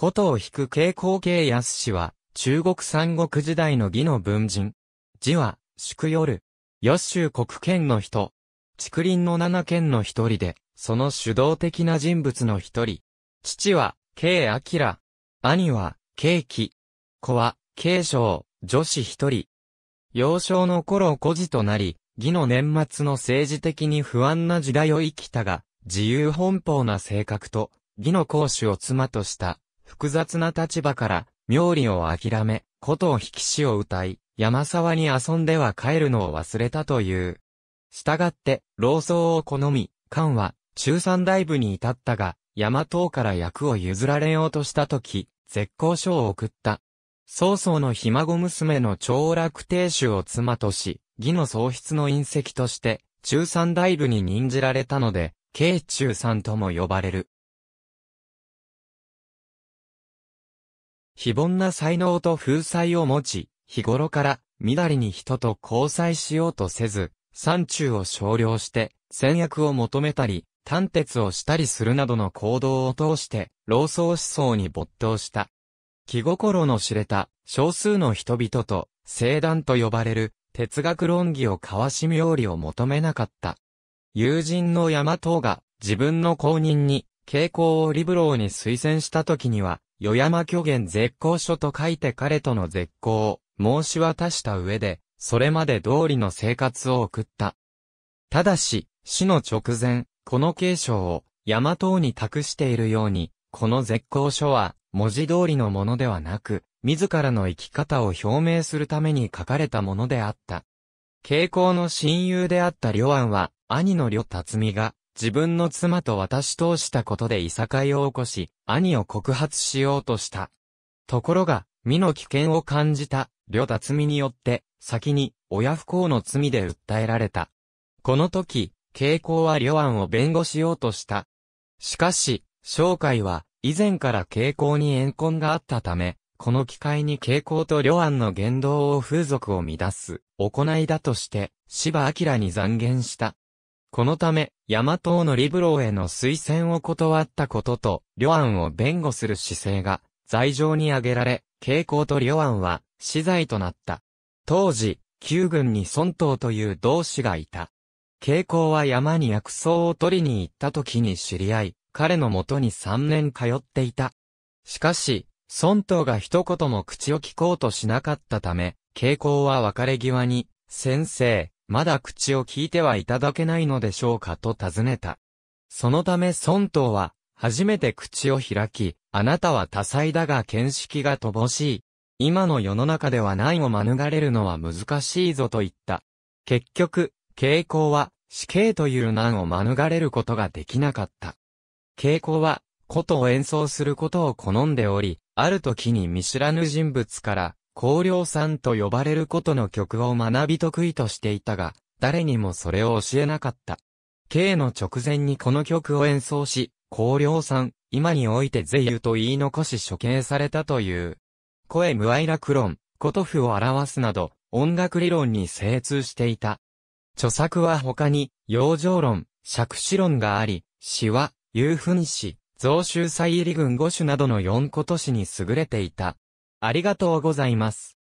ことを引く傾向慶安氏は、中国三国時代の義の文人。字は、宿夜。吉州国県の人。竹林の七県の一人で、その主導的な人物の一人。父は、慶明。兄は、慶喜。子は、慶章、女子一人。幼少の頃孤児となり、義の年末の政治的に不安な時代を生きたが、自由奔放な性格と、義の公主を妻とした。複雑な立場から、妙理を諦め、琴を引き死を歌い、山沢に遊んでは帰るのを忘れたという。従って、老僧を好み、漢は、中山大部に至ったが、山東から役を譲られようとした時、絶好書を送った。曹操のひ孫娘の長楽亭主を妻とし、義の喪失の隕石として、中山大部に任じられたので、慶中さんとも呼ばれる。非凡な才能と風采を持ち、日頃から、みだりに人と交際しようとせず、山中を少量して、戦略を求めたり、探鉄をしたりするなどの行動を通して、老僧思想に没頭した。気心の知れた少数の人々と、聖壇と呼ばれる哲学論議を交わし妙理を求めなかった。友人の山藤が自分の後任に、傾向をリブローに推薦した時には、与山虚言絶好書と書いて彼との絶好を申し渡した上で、それまで通りの生活を送った。ただし、死の直前、この継承を、山東に託しているように、この絶好書は、文字通りのものではなく、自らの生き方を表明するために書かれたものであった。傾向の親友であった両安は、兄の両辰巳が、自分の妻と私通したことでいさかいを起こし、兄を告発しようとした。ところが、身の危険を感じた、両達みによって、先に、親不幸の罪で訴えられた。この時、慶光は両安を弁護しようとした。しかし、紹介は、以前から慶光に怨恨があったため、この機会に慶光と両案の言動を風俗を乱す、行いだとして、芝明に残言した。このため、ヤマトのリブローへの推薦を断ったことと、両案を弁護する姿勢が、罪状に挙げられ、傾向と両案は、死罪となった。当時、旧軍に孫東という同志がいた。傾向は山に薬草を取りに行った時に知り合い、彼のもとに3年通っていた。しかし、孫東が一言も口を聞こうとしなかったため、傾向は別れ際に、先生、まだ口を聞いてはいただけないのでしょうかと尋ねた。そのため孫東は、初めて口を開き、あなたは多彩だが見識が乏しい。今の世の中ではないを免れるのは難しいぞと言った。結局、傾向は死刑という難を免れることができなかった。傾向は、琴を演奏することを好んでおり、ある時に見知らぬ人物から、高陵んと呼ばれることの曲を学び得意としていたが、誰にもそれを教えなかった。K の直前にこの曲を演奏し、高陵ん、今において是優と言い残し処刑されたという。声無愛楽論、ことフを表すなど、音楽理論に精通していた。著作は他に、養生論、釈子論があり、詩は、遊分詩、増州祭入り軍五種などの四個都市に優れていた。ありがとうございます。